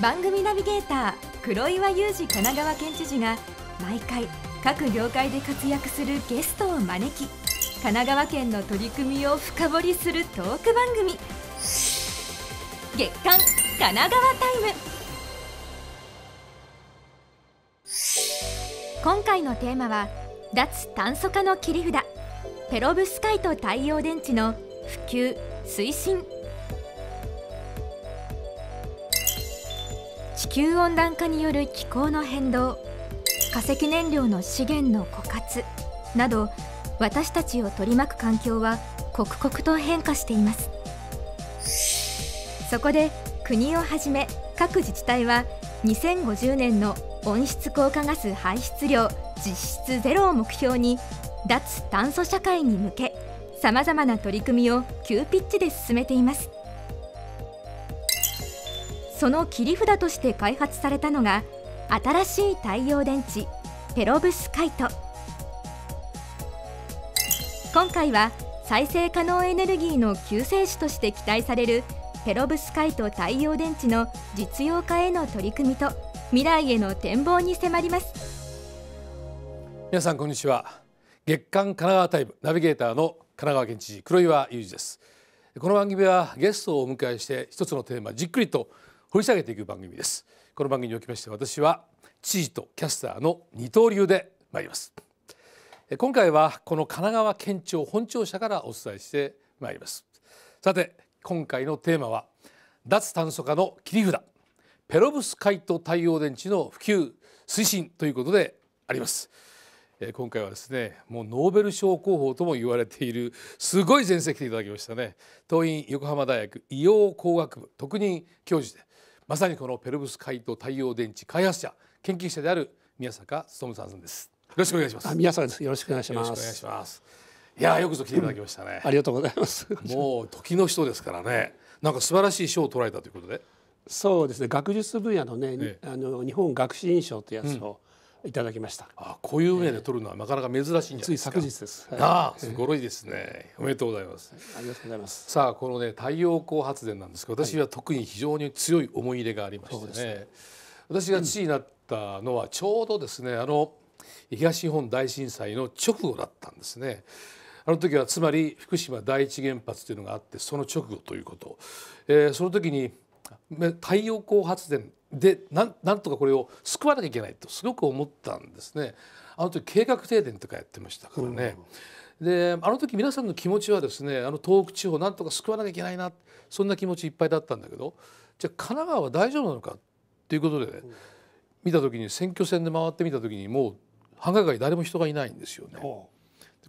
番組ナビゲーター黒岩祐二神奈川県知事が毎回各業界で活躍するゲストを招き神奈川県の取り組みを深掘りするトーク番組月刊神奈川タイム今回のテーマは脱炭素化の切り札ペロブスカイト太陽電池の普及推進地球温暖化による気候の変動化石燃料の資源の枯渇など私たちを取り巻く環境は刻々と変化していますそこで国をはじめ各自治体は2050年の温室効果ガス排出量実質ゼロを目標に脱炭素社会に向けさまざまな取り組みを急ピッチで進めていますその切り札として開発されたのが新しい太陽電池ペロブスカイト今回は再生可能エネルギーの救世主として期待されるペロブスカイト太陽電池の実用化への取り組みと未来への展望に迫ります皆さんこんにちは月刊神奈川タイムナビゲーターの神奈川県知事黒岩裕二ですこの番組はゲストをお迎えして一つのテーマじっくりと掘り下げていく番組ですこの番組におきまして私は知事とキャスターの二刀流で参ります今回はこの神奈川県庁本庁舎からお伝えしてまいりますさて今回のテーマは脱炭素化の切り札ペロブスカイト太陽電池の普及推進ということであります今回はですねもうノーベル賞候補とも言われているすごい前世来ていただきましたね東院横浜大学医療工学部特任教授でまさにこのペロブスカイト太陽電池開発者研究者である宮坂努さんですよろしくお願いします宮坂ですよろしくお願いしますよろしくお願いしますいやよくぞ来ていただきましたね、うん、ありがとうございますもう時の人ですからねなんか素晴らしい賞を取られたということでそうですね学術分野のね、ええ、あの日本学士院賞というやつを、いただきましたあこういう上で取るのはなかなか珍しいんじゃないですか、えー、つい昨日です、はい、あすごいですね、おめでとうございますありがとうございますさあこのね太陽光発電なんですけど私は特に非常に強い思い入れがありましてね、はい、私が父になったのはちょうどですね、うん、あの東日本大震災の直後だったんですねあの時はつまり福島第一原発というのがあってその直後ということ、えー、その時に太陽光発電でなんなんとかこれを救わなきゃいけないとすごく思ったんですね。あの時計画停電とかやってましたからね。であの時皆さんの気持ちはですねあの東北地方なんとか救わなきゃいけないなそんな気持ちいっぱいだったんだけどじゃあ神奈川は大丈夫なのかっていうことでね、見た時に選挙戦で回ってみた時にもう繁華街誰も人がいないんですよね。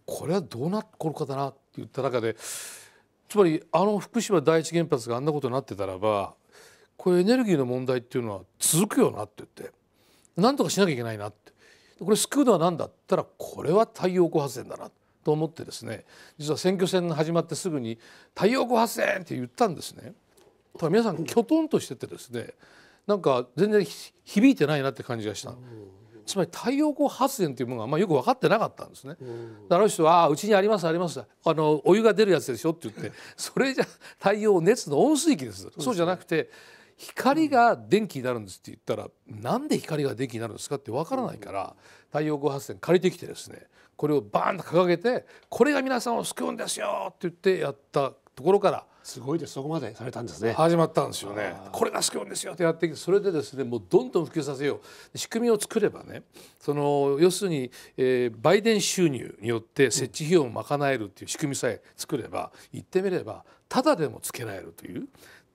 これはどうなっこるかだなって言った中でつまりあの福島第一原発があんなことになってたらばこれエネルギーの問題っていうのは続くよなって言ってなんとかしなきゃいけないなってこれ救うのは何だったらこれは太陽光発電だなと思ってですね実は選挙戦が始まってすぐに太陽光発電って言ったんですね。ただ皆さんきょとんとしててですねなんか全然響いてないなって感じがした。つまり太陽光発電というものがまあよく分かってなかったんですね。あの人は「あうちにありますありますあのお湯が出るやつでしょ」って言ってそれじゃ太陽熱の温水器ですそうじゃなくて光が電気になるんですって言ったらなんで光が電気になるんですかってわからないから太陽光発電借りてきてですねこれをバーンと掲げてこれが皆さんを救うんですよって言ってやったところからすごいですそこまでされたんですね始まったんですよねこれが救うんですよってやってきてそれでですねもうどんどん普及させよう仕組みを作ればねその要するに、えー、売電収入によって設置費用を賄えるっていう仕組みさえ作れば、うん、言ってみればただでもつけられるという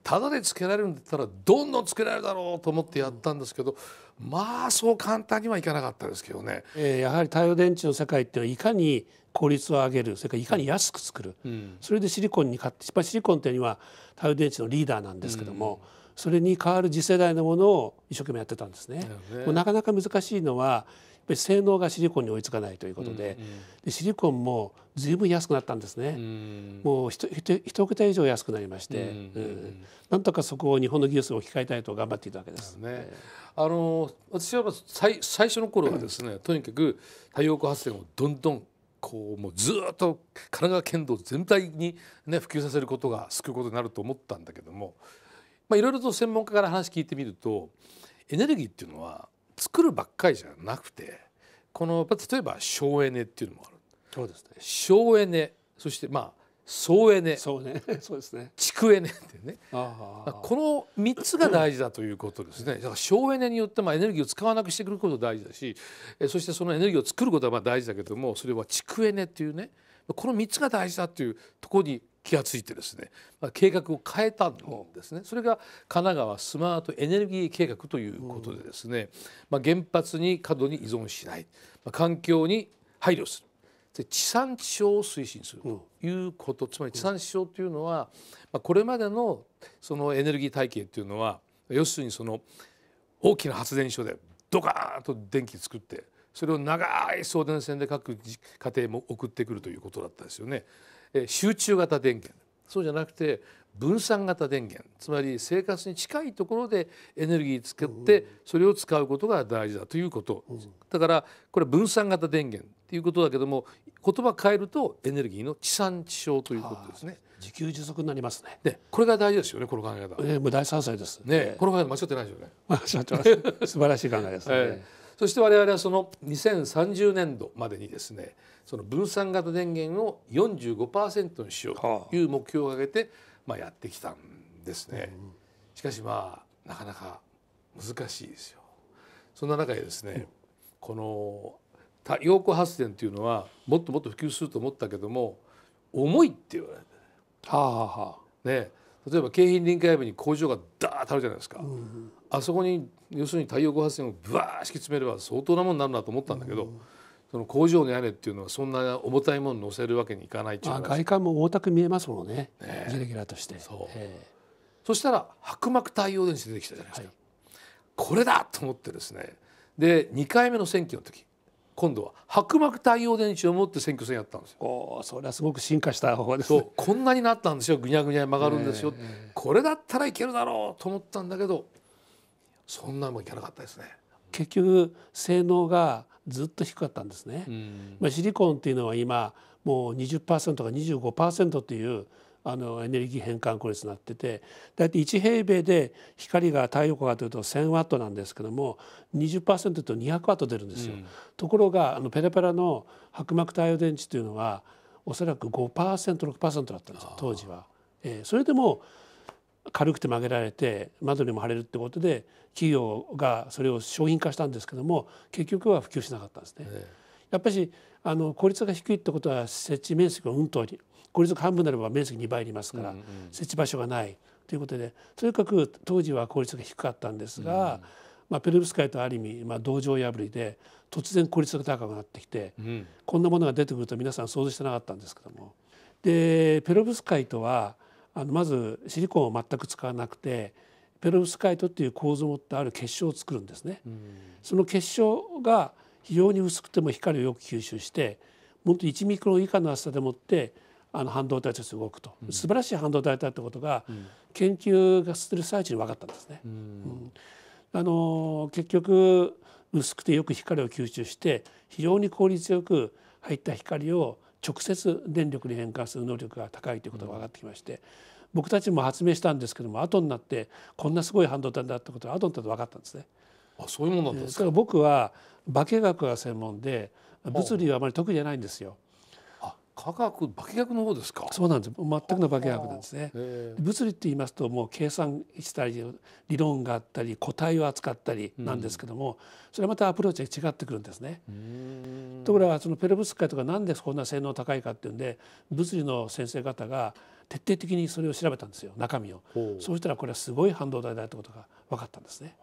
ただでつけられるんだったらどんどんつけられるだろうと思ってやったんですけどまあそう簡単にはいかなかったですけどね。えー、やはり太陽電池の世界っていうのはいかに効率を上げるそれからいかに安く作る、うん、それでシリコンに買ってやっぱシリコンっていうのは太陽電池のリーダーなんですけども、うん、それに代わる次世代のものを一生懸命やってたんですね。ねなかなか難しいのはっぱり性能がシリコンに追いつかないということでうんうん、でシリコンもずいぶん安くなったんですね、うん、もう一桁以上安くなりまして、うんうんうん、なんとかそこを日本の技術を置き換えたいと頑張っていたわけです。ね、あの私は最最初の頃はですね、うん、とにかく太陽光発電をどんどんこうもうずっと神奈川県道全体に、ね、普及させることが救うことになると思ったんだけどもいろいろと専門家から話聞いてみるとエネルギーっていうのは作るばっかりじゃなくてこの例えば省エネっていうのもあるそうです、ね、省エネそしてまあ総エネそう、ね、そうですね 蓄エネってねこの三つが大事だということですねだから省エネによってまあエネルギーを使わなくしてくること大事だしえそしてそのエネルギーを作ることはまあ大事だけどもそれは蓄エネっていうねこの三つが大事だっていうところに気がついてですね計画を変えたんですねそれが神奈川スマートエネルギー計画ということでですね、まあ、原発に過度に依存しない、まあ、環境に配慮するで地産地消を推進するということ、うん、つまり地産地消というのは、まあ、これまでのそのエネルギー体系というのは要するにその大きな発電所でドカーンと電気作ってそれを長い送電線で各家庭も送ってくるということだったですよね。集中型電源そうじゃなくて分散型電源つまり生活に近いところでエネルギー作ってそれを使うことが大事だということだからこれ分散型電源っていうことだけども言葉変えるとエネルギーの地産地消ということですね。自給自足になりますね。ね、これが大事ですよね、この考え方。えー、もう大賛成です。ね、この考え間違ってないですよね。間違ってます。素晴らしい考えですね。えーそして我々はその2030年度までにですねその分散型電源を45%にしようという目標を挙げて、まあ、やってきたんですね。しかしまあなかなか難しいですよ。そんな中でですね、この太陽光発電というのはもっともっと普及すると思ったけども重いって言われて、はあはあ、ね例えば京浜臨海部に工場がダーッとあるじゃないですか、うん、あそこに要するに太陽光発電をぶわー敷き詰めれば相当なものになるなと思ったんだけど、うん、その工場の屋根っていうのはそんな重たいもの乗せるわけにいかないっていう、あ、外観も大たく見えますもんねねギラギラとして。そう、えー、そしたら薄膜太陽電池出てきたじゃないですか、はい、これだと思ってですねで2回目の選挙の時今度は薄膜太陽電池を持って選挙戦やったんですよ。おそれはすごく進化した方法です、ね、こんなになったんですよぐにゃぐにゃ曲がるんですよ、えー、これだったらいけるだろうと思ったんだけどそんなもいかなかったですね。結局性能がずっと低かったんですね。まあ、シリコンっていうのは今もう20%か25%というあのエネルギー変換効率になってて大体1平米で光が太陽光がいうと1000ワットなんですけども20%と200ワット出るんですよ。うん、ところがあのペラペラの薄膜太陽電池というのはおそらく 5%6% だったんです当時は。えー、それでも軽くて曲げられて窓にも貼れるってことで企業がそれを商品化したんですけども結局は普及しなかったんですね。えーやっぱりあの効率が低いってことは設置面積がうんと効率が半分になれば面積2倍ありますから、うんうん、設置場所がないということでとにかく当時は効率が低かったんですが、うん、まあ、ペロブスカイはある意味、まあ、同情破りで突然効率が高くなってきて、うん、こんなものが出てくると皆さん想像してなかったんですけども。でペロブスカイトはあのまずシリコンを全く使わなくてペロブスカイトっていう構造を持ってある結晶を作るんですね。うん、その結晶が非常に薄くても光をよく吸収してもっと1ミクロン以下の厚さでもってあの半導体として動くと、うん、素晴らしい半導体だってことが、研究がしてる最中に分かったんですね。うん、あの結局薄くてよく光を吸収して非常に効率よく入った光を直接電力に変換する能力が高いということが分かってきまして、僕たちも発明したんですけども後になってこんなすごい半導体だってことが後になって分かったんですね。あそういうもんなんですか。から僕は化学が専門で物理はあまり得意じゃないんですよ。あ化学化学の方ですか。そうなんです。全くの化学なんですね。物理って言いますともう計算したり理論があったり個体を扱ったりなんですけども、うん、それはまたアプローチが違ってくるんですね。ところがそのペロブスカイとかなんでこんな性能高いかっていうんで物理の先生方が徹底的にそれを調べたんですよ中身をそうしたらこれはすごい半導体だってことが分かったんですね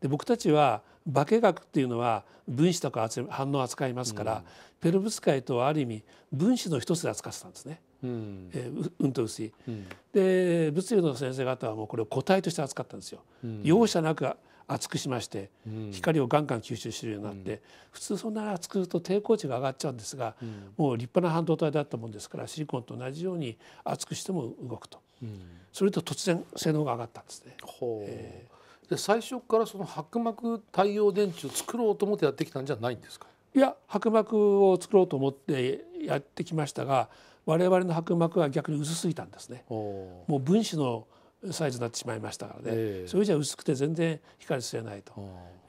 で僕たちは化学っていうのは分子とか反応を扱いますから、うん、ペロブスカイトはある意味分子の一つで扱ってたんですね、うん、えー、うんと薄い、うん、で物理の先生方はもうこれを個体として扱ったんですよ、容赦なく厚くしまして、光をガンガン吸収するようになって、普通そんなに熱くすると抵抗値が上がっちゃうんですが、もう立派な半導体だったもんですからシリコンと同じように厚くしても動くと、それと突然性能が上がったんですね。えー、で最初からその薄膜太陽電池を作ろうと思ってやってきたんじゃないんですかいや薄膜を作ろうと思ってやってきましたが我々の薄膜は逆に薄すぎたんですね。もう分子のサイズになってしまいましたからね、えー、それじゃ薄くて全然光吸えないと、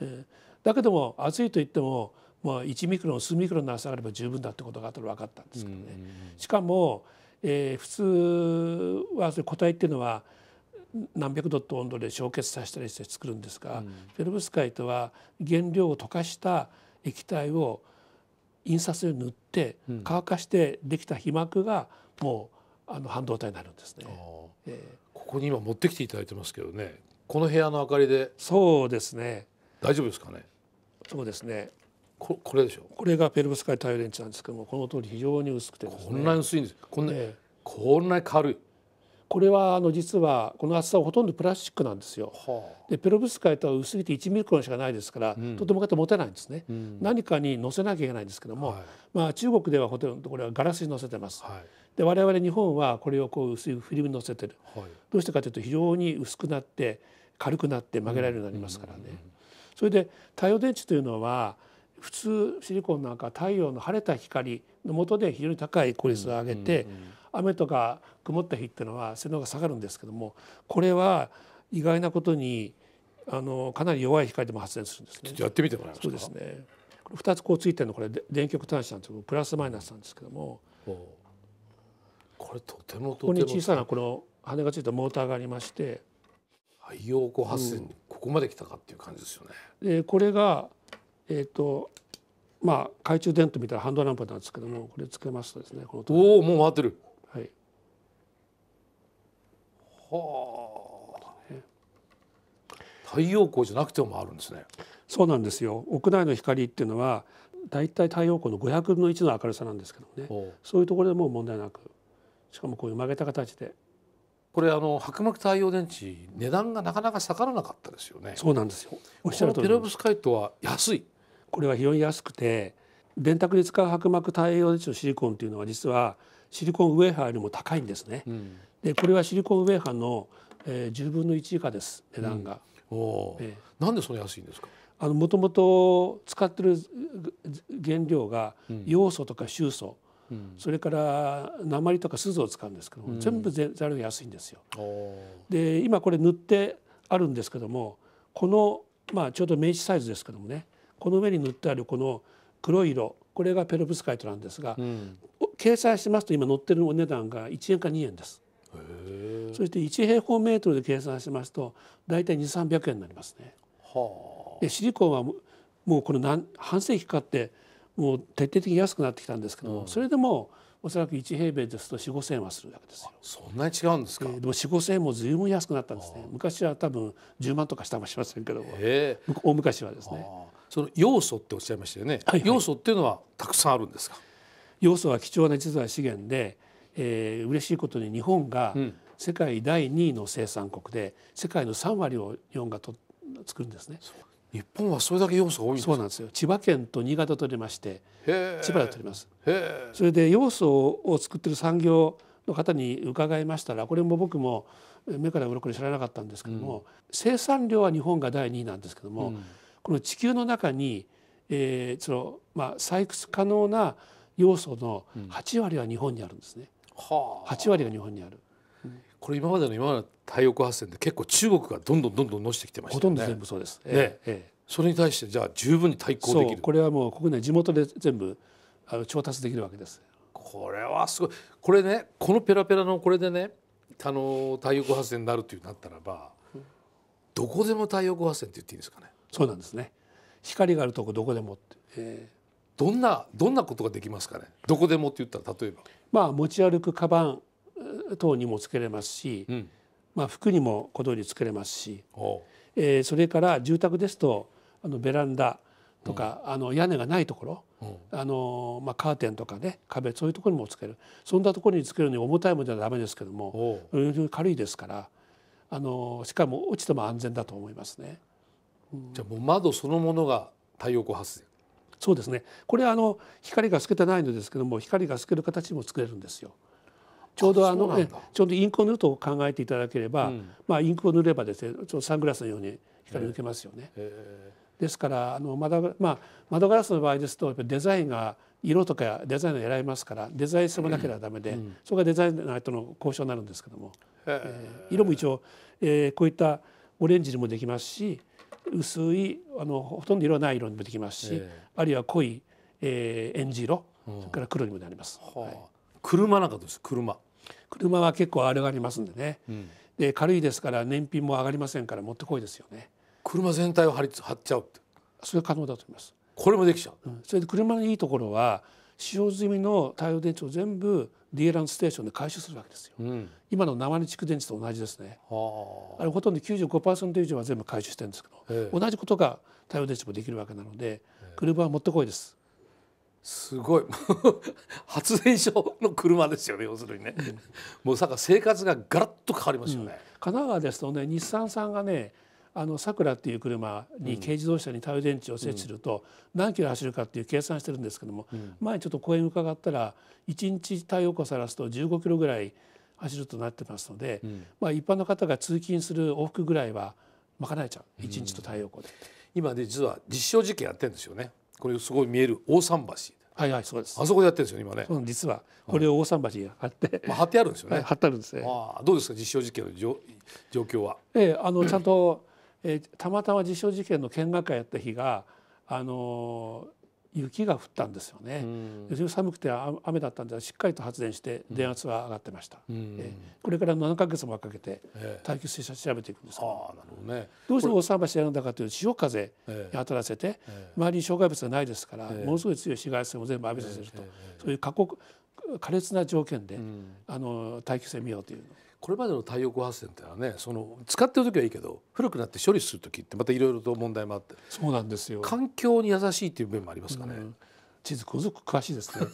えー、だけども暑いといってもまあ、1ミクロン数ミクロンの朝があれば十分だってことが後で分かったんですけどね、うんうんうん、しかも、えー、普通は固体っていうのは何百度って温度で焼結させたりして作るんですが、うん、ルブスカイトは原料を溶かした液体を印刷で塗って乾かしてできた皮膜がもうあの半導体になるんですね、えー、ここに今持ってきていただいてますけどねこの部屋の明かりでそうですね大丈夫ですかねそうですねここれでしょうこれがペルブスカイ太陽電池なんですけどもこの通り非常に薄くて、ね、こんなに薄いんですこんな、えー、こんなに軽いこれはあの実はこの厚さはほとんどプラスチックなんですよ。はあ、でペロブスカイとは薄すぎて1ミクロンしかないですから、うん、とてもか方持てないんですね、うん、何かに載せなきゃいけないんですけども、はい、まあ、中国ではほとんどこれはガラスに載せてます。はいで我々日本はこれをこう薄い振りルに乗せてる、はい、どうしてかというと非常に薄くなって軽くなって曲げられるようになりますからね。それで太陽電池というのは普通シリコンなんか太陽の晴れた光の下で非常に高い効率を上げて、雨とか曇った日っていうのは性能が下がるんですけどもこれは意外なことにあのかなり弱い光でも発電するんですね。やってみてもらえますそうですね。二つこうついてるのこれ電極端子なんですけどプラスマイナスなんですけどもこれとてもここに小さなこの羽がついたモーターがありまして太陽光発電、うここまで来たかっていう感じですよね。でこれがえっ、ー、とまあ懐中電灯みたいなハンドランプなんですけどもこれつけますとですねこのおおもう回ってる。はい。あ、ね。太陽光じゃなくても回るんですね。そうなんですよ。屋内の光っていうのはだいたい太陽光の500分の1の明るさなんですけどね。そういうところでも問題なく。しかもこういう曲げた形でこれあの薄膜太陽電池値段がなかなか下がらなかったですよねそうなんですよおっしゃるとペロブスカイトは安いこれは非常に安くて電卓に使う薄膜太陽電池のシリコンというのは実はシリコンウェーハーよりも高いんですね、うん、でこれはシリコンウェーハーの、えー、10分の1以下です値段が、うんえー、なんでそん安いんですかあのもともと使ってる原料が要素とか臭素、うんそれから鉛とか鈴を使うんですけども、うん、全部ざるが安いんですよ。で今これ塗ってあるんですけどもこの、まあ、ちょうど名刺サイズですけどもねこの上に塗ってあるこの黒い色これがペロブスカイトなんですが、うん、掲載してますと今乗ってるお値段が1円か2円です。そして1平方メートルで計算しますと大体2 3 0円になりますね。はシリコンはもうこの何半世紀かかってもう徹底的に安くなってきたんですけども、うん、それでもおそらく1平米ですと4 5千円はするわけですよ。そんなに違うんですか、えー、でも4 5千円もずいぶん安くなったんですね昔は多分1万とかしたかしませんけども大昔はですね。その要素っておっしゃいましたよね、はいはい、要素っていうのはたくさんあるんですか要素は貴重な実は資源で、えー、嬉しいことに日本が世界第2位の生産国で世界の3割を日本がと作るんですね。日本はそれだけ要素が多いそうなんですよ千葉県と新潟とりまして千葉で取りますそれで要素を作っている産業の方に伺いましたらこれも僕も目から鱗に知らなかったんですけども、うん、生産量は日本が第2位なんですけども、うん、この地球の中に、えーそのまあ、採掘可能な要素の8割は日本にあるんですね、うん、割が日本にある。これ今までの今までの太陽光発電で結構中国がどんどんどんどんのしてきてました、ね、ほとんど全部そうです、ええええ、それに対してじゃあ十分に対抗できるこれはもう国内地元で全部あの調達できるわけですこれはすごいこれねこのペラペラのこれでねあの太陽光発電になるというなったらばどこでも太陽光発電って言っていいですかねそうなんですね光があるとこどこでもって、えー、どんなどんなことができますかねどこでもって言ったら例えばまあ持ち歩くカバン等にも作れますし、うん、まあ、服にも小のよにつれますし、えー、それから住宅ですとあのベランダとか、うん、あの屋根がないところ、うん、あのまあ、カーテンとかね壁そういうところにもつけるそんなところに作けるに重たいものはダメですけども軽いですからあのしかも落ちても安全だと思いますね。じゃもう窓そのものが太陽光発電そうですねこれはあの光が透けてないのですけども光が透ける形も作れるんですよ。ちょうどあのちょうどインクを塗ると考えていただければ、うん、まあインクを塗ればですね、ちょサングラスのように光抜けますよね。ですからあの窓まあ窓ガラスの場合ですとやっぱデザインが色とかデザインを選びますからデザインしてもなければダメで、うん、そこがデザイナーとの交渉になるんですけども、えー、色も一応、えー、こういったオレンジにもできますし薄いあのほとんど色ない色にもできますし、あるいは濃い、えー、エンジ色、それから黒にもなります。はい、車なんかどうです車車は結構あれがありますんでね、うん、で軽いですから燃費も上がりませんから持ってこいですよね車全体を張り張っちゃうってそれ可能だと思いますこれもできちゃう、うん、それで車のいいところは使用済みの太陽電池を全部ディ D ランステーションで回収するわけですよ、うん、今の生に蓄電池と同じですねあれほとんど95%以上は全部回収してるんですけど同じことが太陽電池もできるわけなので車は持ってこいですすごい 発電所の車ですよね要するにね、うん、もうさか生活がガラッと変わりますよね、うん、神奈川ですとね日産さんがねあのサクラっていう車に軽自動車に太陽電池を設置すると何キロ走るかっていう計算してるんですけども、前ちょっと公園伺ったら1日太陽光さらすと15キロぐらい走るとなってますので、まあ一般の方が通勤する往復ぐらいは賄えちゃう1日と太陽光で。今で実は実証実験やってるんですよねこれすごい見える大桟橋はいはいそうですあそこでやってるんですよね今ね実はこれを大桟橋に貼って、まあ、貼ってあるんですよね、貼ってあるんですねあどうですか実証実験の状状況はええあのちゃんと、えー、たまたま実証実験の見学会やった日があのー雪が降ったんですよね、非常に寒くて雨だったんでしっかりと発電して電圧は上がってました、うん、えこれから七ヶ月もかけて耐久性車調べていくんですああなるほどね、どうして大桟橋やるんだかというと潮風に当たらせて、周りに障害物がないですから、ものすごい強い紫外線を全部浴びさせると、そういう過酷苛烈な条件で、あの耐久性見ようというこれまでの太陽光発電ってのはねその使ってる時はいいけど古くなって処理する時ってまたいろいろと問題もあってそうなんですよ環境に優しいっていう面もありますかね、うん、地図ごぞく詳しいですね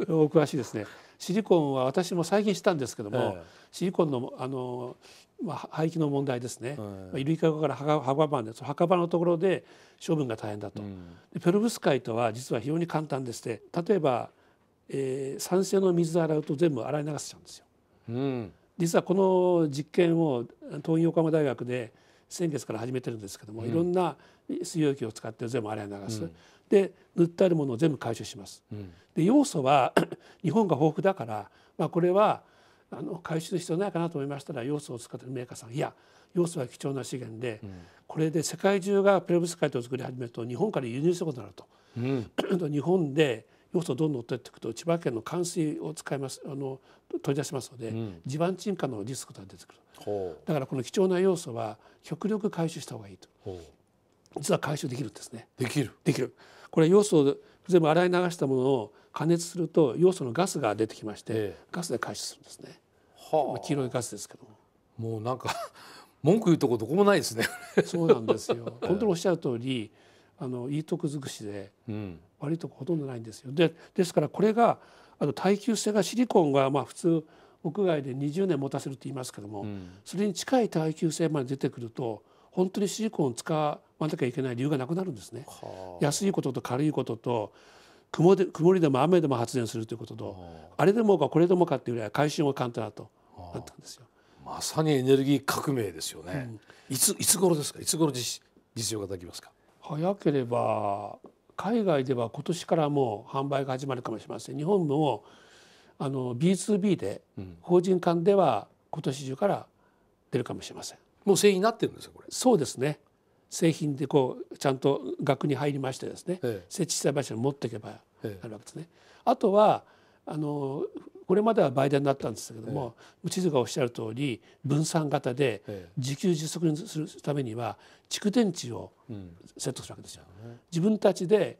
詳しいですねシリコンは私も最近したんですけども、えー、シリコンのあの、まあ、排気の問題ですね、えー、まあ、イルイカから墓場でそ墓場のところで処分が大変だと、うん、でペロブスカイトは実は非常に簡単でして例えば、えー、酸性の水で洗うと全部洗い流しちゃうんですよ。うん実はこの実験を東洋横浜大学で先月から始めてるんですけども、うん、いろんな水溶液を使って全部洗い流す、うん、で塗ってあるものを全部回収します。うん、で要素は 日本が豊富だから、まあ、これはあの回収必要ないかなと思いましたら要素を使ってるメーカーさんいや要素は貴重な資源で、これで世界中がプレブスカイトを作り始めると日本から輸入することになると。うん、日本で要素をどんどん取っていくと千葉県の冠水を使いますあの取り出しますので、うん、地盤沈下のリスクが出てくるだからこの貴重な要素は極力回収した方がいいと実は回収できるんですねできるできるこれ要素を全部洗い流したものを加熱すると要素のガスが出てきまして、ガスで回収するんですねはあ、黄色いガスですけどもうなんか文句言うとこどこもないですね そうなんですよ本当におっしゃる通りあのいいとこ尽くしで、うん、悪いとこほとんどないんですよ。でですからこれがあの耐久性がシリコンがまあ普通屋外で20年持たせるって言いますけども、うん、それに近い耐久性まで出てくると本当にシリコンを使わなきゃいけない理由がなくなるんですね。安いことと軽いことと曇で曇りでも雨でも発電するということとあれでもかこれでもかっていうよりは回収が簡単だとなったんですよ。まさにエネルギー革命ですよね。うん、いついつ頃ですか。いつ頃実実用ができますか。早ければ海外では今年からもう販売が始まるかもしれません日本もあの B2B で、うん、法人間では今年中から出るかもしれませんもう製品になってるんですこれそうですね製品でこうちゃんと額に入りましてですね、ええ、設置した場所に持っていけばあるわけですね、え、あとはあのこれまでは売電だったんですけども、えー、内津がおっしゃる通り分散型で自給自足にするためには蓄電池をセットするわけですよ。うん、自分たちで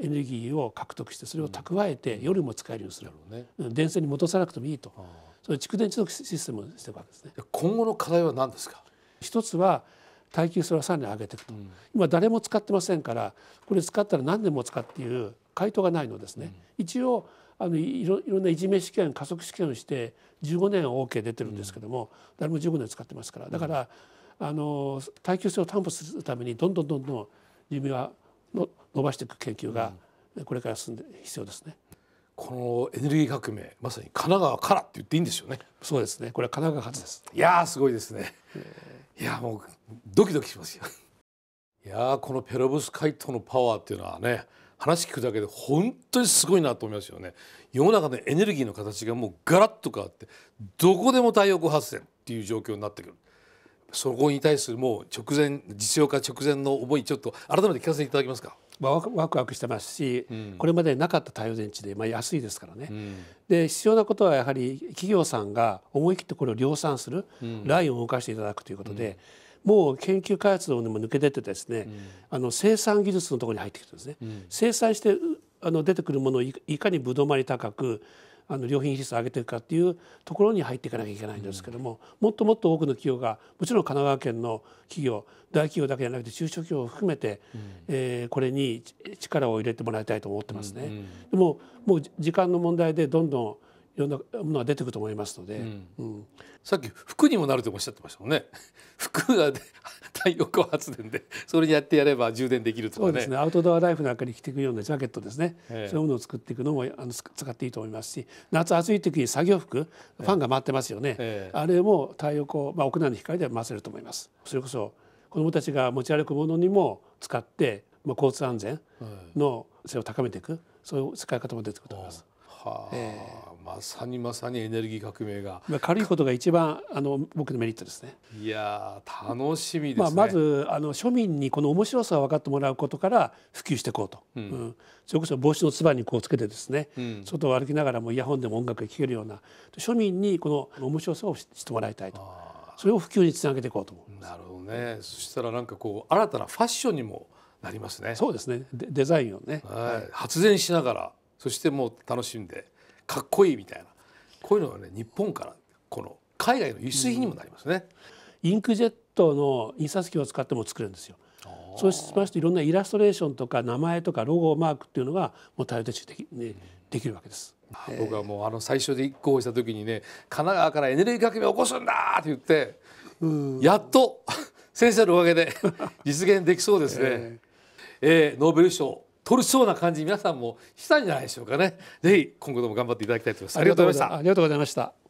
エネルギーを獲得してそれを蓄えて夜も使えるようにする、うん、電線に戻さなくてもいいと、うん、それ蓄電池のシステムをしてるくわけですね。今後の課題は何ですか一つは耐久性をさらに上げていくと、うん、今誰も使ってませんからこれ使ったら何年も使っていう回答がないのですね、一応あのいろいろんないじめ試験加速試験をして15年 OK 出てるんですけども、誰も15年使ってますからだから、あの耐久性を担保するためにどんどんどんどん寿命はの伸ばしていく研究がこれから進んで必要ですね。このエネルギー革命まさに神奈川からって言っていいんですよねそうですねこれは神奈川発ですいやすごいですね、いやもうドキドキしますよいやこのペロブスカイトのパワーっていうのはね話聞くだけで本当にすごいなと思いますよね世の中のエネルギーの形がもうガラッと変わってどこでも太陽光発電っていう状況になってくるそこに対するもう直前実用化直前の思いちょっと改めて聞かせていただけますかまあ、ワクワクしてますし、うん、これまでなかった太陽電池で、まあ、安いですからね、うん、で必要なことはやはり企業さんが思い切ってこれを量産する、うん、ラインを動かしていただくということで、もう研究開発の方にも抜け出てですね、うん、あの生産技術のところに入ってきてですね、うん、生産してあの出てくるものをいかにぶどまり高くあの良品比率を上げていくかっていうところに入っていかなきゃいけないんですけども、もっともっと多くの企業がもちろん神奈川県の企業大企業だけじゃなくて中小企業を含めて、うん、えー、これに力を入れてもらいたいと思ってますね。でももう時間の問題でどんどんいろんなものが出てくると思いますので、うんさっき服にもなるとおっしゃってましたもんね 服が太陽光発電で それやってやれば充電できるとか、ね、そうですねアウトドアライフなんかに着ていくようなジャケットですねそういうものを作っていくのもあの使っていいと思いますし夏暑い時に作業服ファンが回ってますよね、あれも太陽光、まあ、屋内の光で回せると思いますそれこそ子どたちが持ち歩くものにも使って、まあ、交通安全の性を高めていくそういう使い方も出てくると思います。はあ、えー、まさにまさにエネルギー革命が、軽いことが一番あの僕のメリットですねいや楽しみです、ね、まあ、まずあの庶民にこの面白さを分かってもらうことから普及していこうと、うん、うん、それこそ帽子のつばにこうつけてですね、うん、外を歩きながらもイヤホンでも音楽が聴けるような庶民にこの面白さを知ってもらいたいとそれを普及につなげていこうと思いますなるほどねそしたらなんかこう新たなファッションにもなりますねそうですねデザインをね、はい、はい、発電しながらそしてもう楽しんでかっこいいみたいなこういうのはね日本からこの海外の輸出品にもなりますね、うん、インクジェットの印刷機を使っても作れるんですよそうしましていろんなイラストレーションとか名前とかロゴマークっていうのがもう対応でき,、ね、できるわけです。僕はもうあの最初で一行した時にね神奈川からエネルギー革命起こすんだって言ってやっと先生のおかげで 実現できそうですね。えー、ノーベル賞取るそうな感じ皆さんもしたんじゃないでしょうかね。ぜひ今後とも頑張っていただきたいと思います。ありがとうございました。ありがとうございました。